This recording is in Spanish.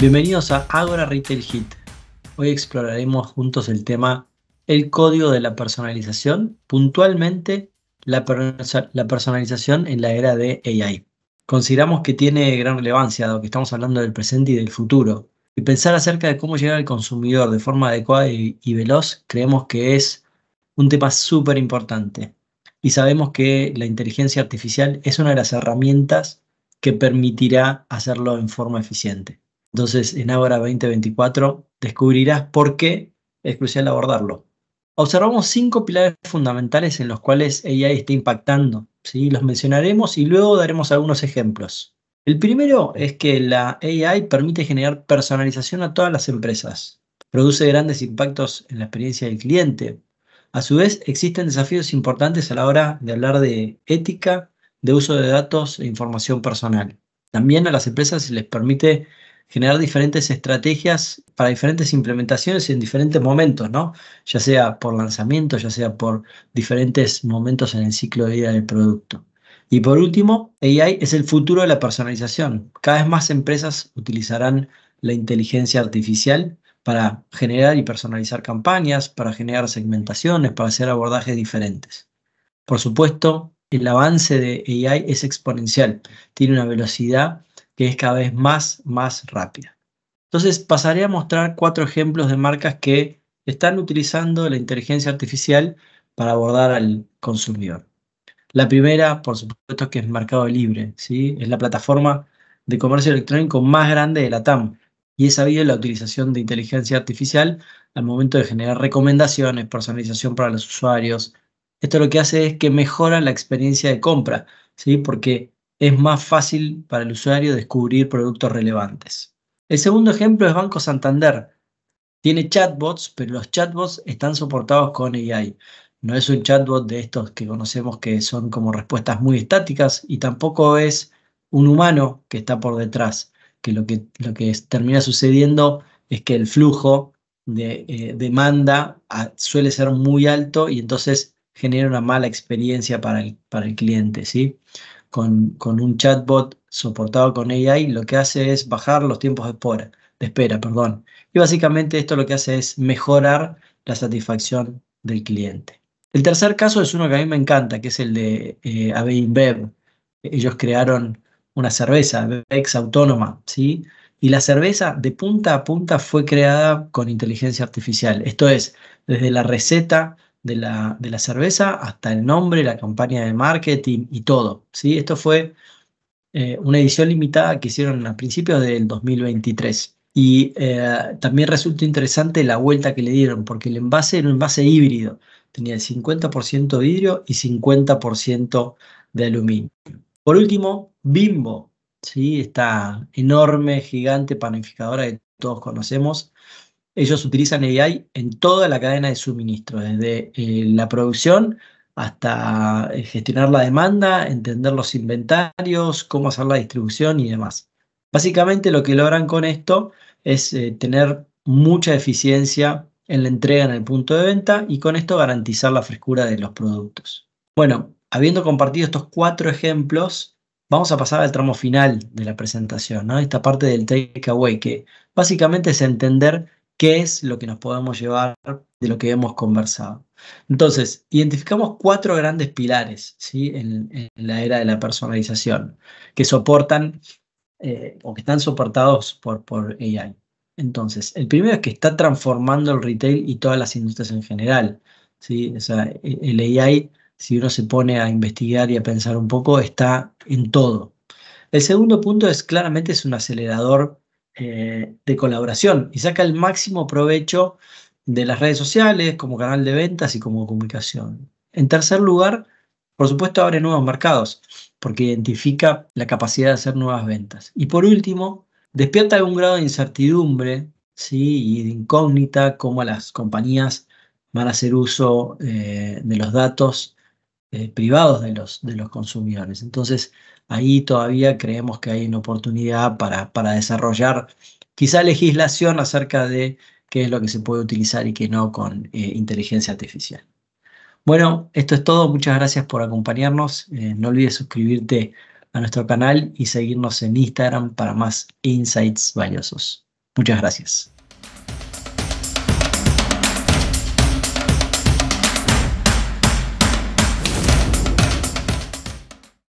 Bienvenidos a Agora Retail Hit. Hoy exploraremos juntos el tema el código de la personalización, puntualmente la, personalización en la era de AI. Consideramos que tiene gran relevancia, dado que estamos hablando del presente y del futuro. Y pensar acerca de cómo llegar al consumidor de forma adecuada y veloz, creemos que es un tema súper importante. Y sabemos que la inteligencia artificial es una de las herramientas que permitirá hacerlo en forma eficiente. Entonces, en ahora 2024 descubrirás por qué es crucial abordarlo. Observamos cinco pilares fundamentales en los cuales AI está impactando. ¿sí? Los mencionaremos y luego daremos algunos ejemplos. El primero es que la AI permite generar personalización a todas las empresas. Produce grandes impactos en la experiencia del cliente. A su vez, existen desafíos importantes a la hora de hablar de ética, de uso de datos e información personal. También a las empresas les permite generar diferentes estrategias para diferentes implementaciones en diferentes momentos, ¿no? Ya sea por lanzamiento, ya sea por diferentes momentos en el ciclo de vida del producto. Y por último, AI es el futuro de la personalización. Cada vez más empresas utilizarán la inteligencia artificial para generar y personalizar campañas, para generar segmentaciones, para hacer abordajes diferentes. Por supuesto, el avance de AI es exponencial, tiene una velocidad que es cada vez más, más rápida. Entonces pasaré a mostrar cuatro ejemplos de marcas que están utilizando la inteligencia artificial para abordar al consumidor. La primera, por supuesto, que es Mercado Libre, ¿sí? es la plataforma de comercio electrónico más grande de la TAM y es sabido la utilización de inteligencia artificial al momento de generar recomendaciones, personalización para los usuarios. Esto lo que hace es que mejora la experiencia de compra, ¿sí? porque es más fácil para el usuario descubrir productos relevantes. El segundo ejemplo es Banco Santander. Tiene chatbots, pero los chatbots están soportados con AI. No es un chatbot de estos que conocemos que son como respuestas muy estáticas y tampoco es un humano que está por detrás, que lo que, lo que termina sucediendo es que el flujo de eh, demanda ah, suele ser muy alto y entonces genera una mala experiencia para el, para el cliente. ¿sí? con, un chatbot soportado con AI, lo que hace es bajar los tiempos de espera, de espera perdón. y básicamente esto lo que hace es mejorar la satisfacción del cliente. El tercer caso es uno que a mí me encanta, que es el de eh, AB Ellos crearon una cerveza, ex Autónoma, ¿sí? Y la cerveza de punta a punta fue creada con inteligencia artificial. Esto es, desde la receta de la, de la, cerveza hasta el nombre, la campaña de marketing y todo. ¿sí? Esto fue eh, una edición limitada que hicieron a principios del 2023. Y eh, también resulta interesante la vuelta que le dieron, porque el envase era un envase híbrido. Tenía el 50% vidrio y 50% de aluminio. Por último, Bimbo, ¿sí? esta enorme, gigante panificadora que todos conocemos, ellos utilizan AI en toda la cadena de suministro, desde eh, la producción hasta eh, gestionar la demanda, entender los inventarios, cómo hacer la distribución y demás. Básicamente lo que logran con esto es eh, tener mucha eficiencia en la entrega en el punto de venta y con esto garantizar la frescura de los productos. Bueno, habiendo compartido estos cuatro ejemplos, vamos a pasar al tramo final de la presentación, esta parte del takeaway, que básicamente es entender qué es lo que nos podemos llevar de lo que hemos conversado. Entonces, identificamos cuatro grandes pilares ¿sí? en, la era de la personalización que soportan eh, o que están soportados por, por AI. Entonces, el primero es que está transformando el retail y todas las industrias en general. ¿sí? el AI, si uno se pone a investigar y a pensar un poco, está en todo. El segundo punto es claramente es un acelerador eh, de colaboración y saca el máximo provecho de las redes sociales como canal de ventas y como comunicación. En tercer lugar, por supuesto, abre nuevos mercados porque identifica la capacidad de hacer nuevas ventas. Y por último, despierta algún grado de incertidumbre ¿sí? y de incógnita cómo las compañías van a hacer uso eh, de los datos eh, privados de los, de los consumidores. Entonces, ahí todavía creemos que hay una oportunidad para, para desarrollar quizá legislación acerca de qué es lo que se puede utilizar y qué no con eh, inteligencia artificial. Bueno, esto es todo. Muchas gracias por acompañarnos. Eh, no olvides suscribirte a nuestro canal y seguirnos en Instagram para más insights valiosos. Muchas gracias.